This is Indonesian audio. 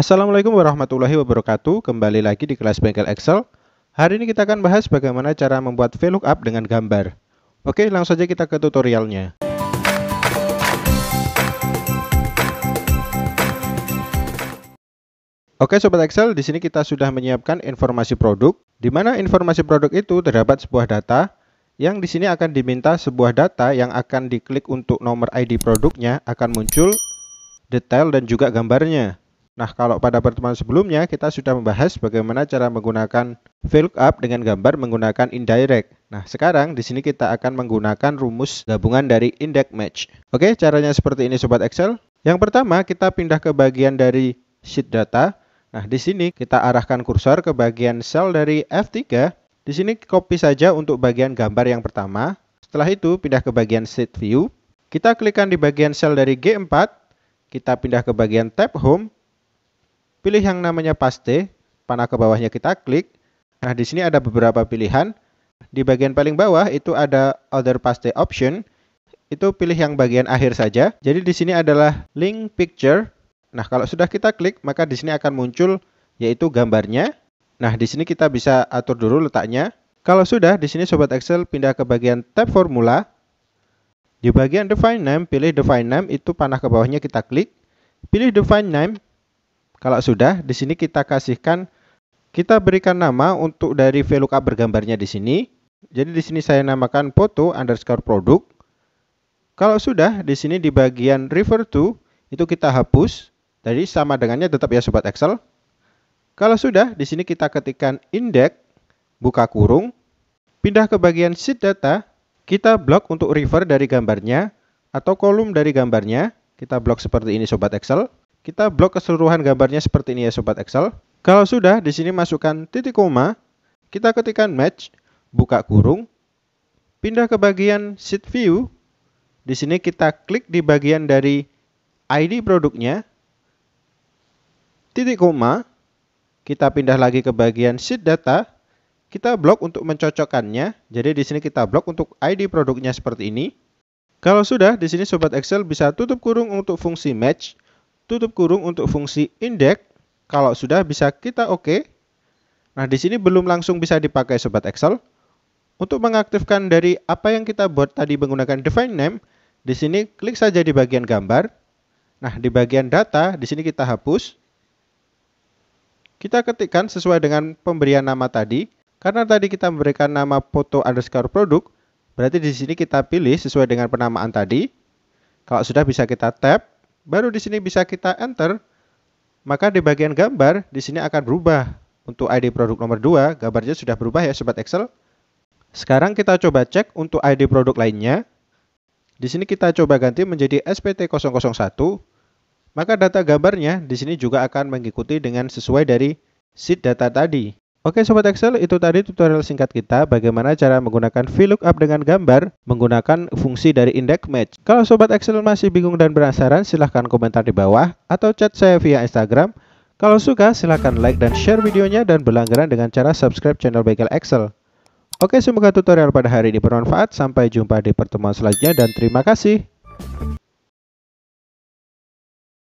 Assalamualaikum warahmatullahi wabarakatuh. Kembali lagi di kelas bengkel Excel. Hari ini kita akan bahas bagaimana cara membuat VLOOKUP dengan gambar. Oke, langsung saja kita ke tutorialnya. Oke sobat Excel, di sini kita sudah menyiapkan informasi produk, di mana informasi produk itu terdapat sebuah data yang di sini akan diminta sebuah data yang akan diklik untuk nomor ID produknya akan muncul detail dan juga gambarnya. Nah, kalau pada pertemuan sebelumnya kita sudah membahas bagaimana cara menggunakan fill up dengan gambar menggunakan indirect. Nah, sekarang di sini kita akan menggunakan rumus gabungan dari index match. Oke, caranya seperti ini sobat Excel. Yang pertama, kita pindah ke bagian dari sheet data. Nah, di sini kita arahkan kursor ke bagian sel dari F3. Di sini copy saja untuk bagian gambar yang pertama. Setelah itu pindah ke bagian sheet view. Kita klikkan di bagian sel dari G4. Kita pindah ke bagian tab home Pilih yang namanya paste, panah ke bawahnya kita klik. Nah, di sini ada beberapa pilihan. Di bagian paling bawah itu ada other paste option. Itu pilih yang bagian akhir saja. Jadi di sini adalah link picture. Nah, kalau sudah kita klik, maka di sini akan muncul yaitu gambarnya. Nah, di sini kita bisa atur dulu letaknya. Kalau sudah, di sini Sobat Excel pindah ke bagian tab formula. Di bagian define name, pilih define name, itu panah ke bawahnya kita klik. Pilih define name, kalau sudah, di sini kita kasihkan, kita berikan nama untuk dari VLOOKUP bergambarnya di sini. Jadi di sini saya namakan foto underscore produk. Kalau sudah, di sini di bagian refer to, itu kita hapus. Jadi sama dengannya tetap ya Sobat Excel. Kalau sudah, di sini kita ketikkan index, buka kurung, pindah ke bagian sheet data, kita blok untuk refer dari gambarnya atau kolom dari gambarnya. Kita blok seperti ini Sobat Excel. Kita blok keseluruhan gambarnya seperti ini ya Sobat Excel. Kalau sudah, di sini masukkan titik koma, kita ketikkan match, buka kurung, pindah ke bagian sheet view. Di sini kita klik di bagian dari ID produknya, titik koma, kita pindah lagi ke bagian sheet data, kita blok untuk mencocokkannya. Jadi di sini kita blok untuk ID produknya seperti ini. Kalau sudah, di sini Sobat Excel bisa tutup kurung untuk fungsi match tutup kurung untuk fungsi indeks. Kalau sudah bisa kita oke. Okay. Nah, di sini belum langsung bisa dipakai sobat Excel. Untuk mengaktifkan dari apa yang kita buat tadi menggunakan define name, di sini klik saja di bagian gambar. Nah, di bagian data, di sini kita hapus. Kita ketikkan sesuai dengan pemberian nama tadi. Karena tadi kita memberikan nama foto underscore produk, berarti di sini kita pilih sesuai dengan penamaan tadi. Kalau sudah bisa kita tap baru di sini bisa kita enter, maka di bagian gambar di sini akan berubah. Untuk ID produk nomor 2, gambarnya sudah berubah ya Sobat Excel. Sekarang kita coba cek untuk ID produk lainnya. Di sini kita coba ganti menjadi SPT001, maka data gambarnya di sini juga akan mengikuti dengan sesuai dari sheet data tadi. Oke Sobat Excel, itu tadi tutorial singkat kita bagaimana cara menggunakan VLOOKUP dengan gambar menggunakan fungsi dari index match. Kalau Sobat Excel masih bingung dan penasaran, silahkan komentar di bawah atau chat saya via Instagram. Kalau suka, silahkan like dan share videonya dan berlangganan dengan cara subscribe channel Bengkel Excel. Oke, semoga tutorial pada hari ini bermanfaat. Sampai jumpa di pertemuan selanjutnya dan terima kasih.